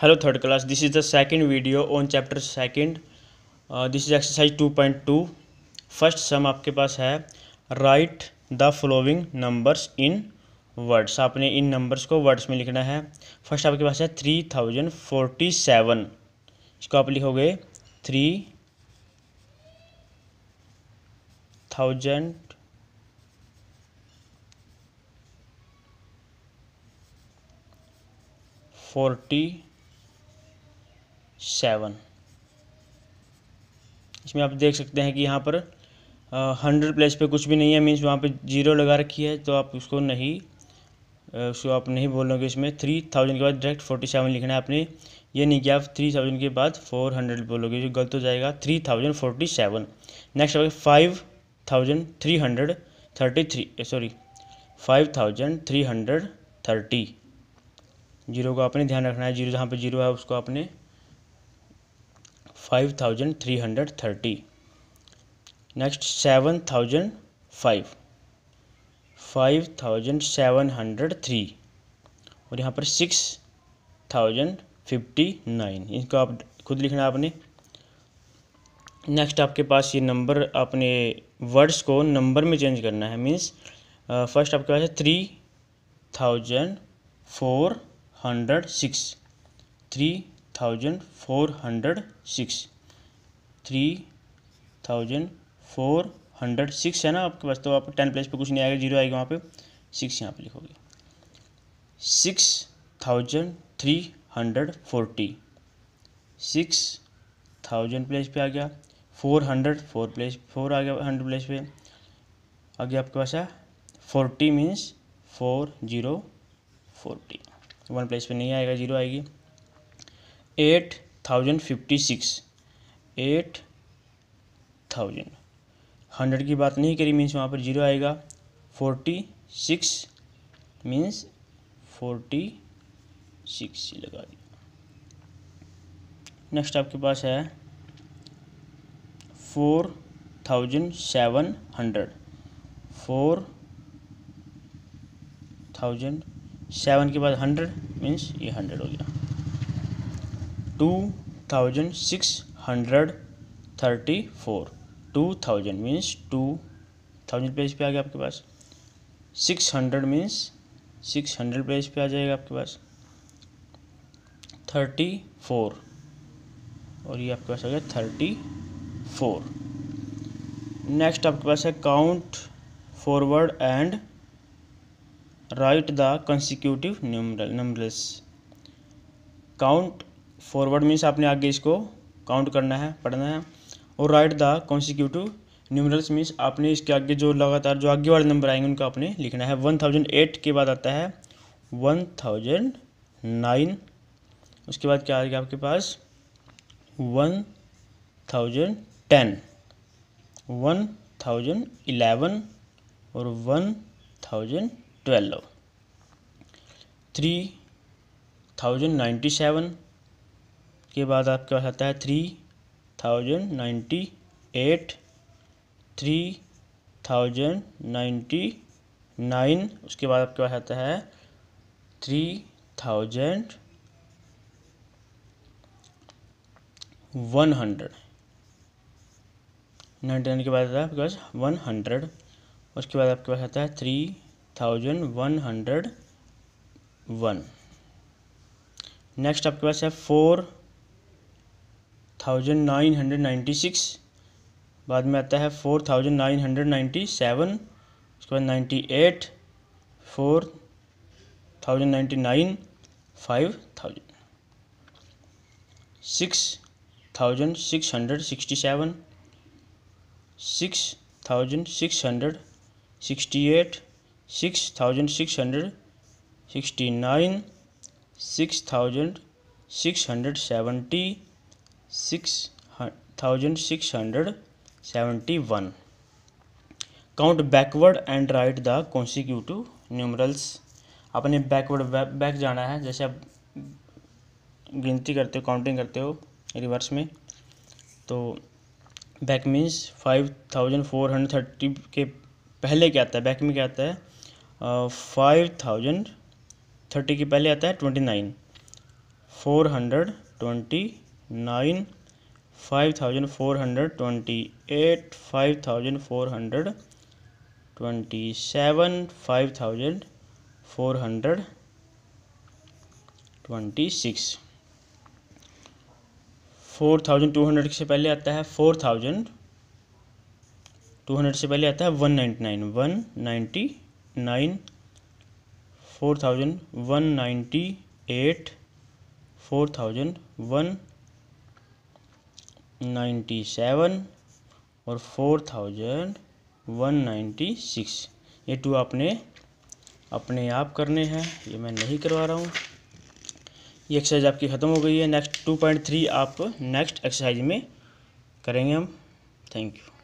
hello third class this is the second video on chapter second this is exercise two point two first sum आपके पास है right the following numbers in words आपने इन numbers को words में लिखना है फर्स्ट आपके पास है थ्री थाउजेंड फोर्टी सेवन इसको आप लिखोगे थ्री थाउजेंड फोर्टी सेवन इसमें आप देख सकते हैं कि यहाँ पर हंड्रेड प्लेस पे कुछ भी नहीं है मीन्स वहाँ पे जीरो लगा रखी है तो आप उसको नहीं उसको आप नहीं बोलोगे इसमें थ्री थाउजेंड के बाद डायरेक्ट फोर्टी सेवन लिखना है आपने ये नहीं किया आप थ्री थाउजेंड के बाद फोर हंड्रेड बोलोगे जो गलत हो जाएगा three thousand forty seven next आपके five thousand three hundred thirty three sorry five thousand three hundred thirty zero को आपने ध्यान रखना है जीरो जहाँ पर जीरो है उसको आपने five thousand three hundred thirty next seven thousand five five thousand seven hundred three और यहाँ पर सिक्स थाउजेंड फिफ्टी नाइन इनको आप खुद लिखना आपने नेक्स्ट आपके पास ये नंबर आपने वर्ड्स को नंबर में चेंज करना है मीन्स फर्स्ट uh, आपके पास है three thousand four hundred six three thousand four hundred six three thousand four hundred six है ना आपके पास तो आप टेन प्लेस पे कुछ नहीं आएगा जीरो आएगा वहाँ पे सिक्स यहाँ पे लिखोगे six thousand three hundred forty six thousand place पे आ गया four hundred four place four आ गया हंड्रेड प्लेस पे आ गया आपके पास है forty means four zero forty one place पे नहीं आएगा जीरो आएगी eight thousand fifty six eight thousand hundred की बात नहीं करी मीन्स वहाँ पर जीरो आएगा forty six means forty six लगा दिया नेक्स्ट आपके पास है four thousand seven hundred four thousand seven के बाद हंड्रेड मीन्स ये हंड्रेड हो गया two thousand six hundred thirty four two thousand means two thousand page पे आ गया आपके पास six hundred means six hundred page पे आ जाएगा आपके पास थर्टी फोर और ये आपके पास आ गया थर्टी फोर नेक्स्ट आपके पास है count forward and write the consecutive numeral numbers count forward means आपने आगे इसको काउंट करना है पढ़ना है और write the consecutive numerals means आपने इसके आगे जो लगातार जो आगे वाले नंबर आएंगे उनका आपने लिखना है वन थाउजेंड एट के बाद आता है वन थाउजेंड नाइन उसके बाद क्या आ गया आपके पास one thousand ten one thousand eleven और one thousand twelve three thousand ninety seven उसके बाद आपके पास आता है three thousand ninety eight three thousand ninety nine उसके बाद आपके पास आता है three thousand one hundred ninety nine के बाद आता है आपके पास वन हंड्रेड उसके बाद आपके पास आता है three thousand one hundred one next आपके पास है four thousand nine hundred ninety six बाद में आता है four thousand nine hundred ninety seven उसके बाद ninety eight four thousand ninety nine five thousand six thousand six hundred sixty seven six thousand six hundred sixty eight six thousand six hundred sixty nine six thousand six hundred seventy six thousand six hundred seventy one count backward and write the consecutive numerals अपने backward back जाना है जैसे आप गिनती करते हो counting करते हो रिवर्स में तो back means five thousand four hundred thirty के पहले क्या आता है बैक में क्या आता है फाइव थाउजेंड थर्टी के पहले आता है twenty nine four hundred twenty nine five thousand four hundred twenty eight five thousand four hundred twenty seven five thousand four hundred twenty six four thousand two hundred से पहले आता है four thousand two hundred से पहले आता है one ninety nine one ninety nine four thousand one ninety eight four thousand one ninety seven और four thousand one ninety six ये टू आपने अपने आप करने हैं ये मैं नहीं करवा रहा हूँ ये एक्सरसाइज आपकी ख़त्म हो गई है नेक्स्ट टू पॉइंट थ्री आप नेक्स्ट एक्सरसाइज में करेंगे हम थैंक यू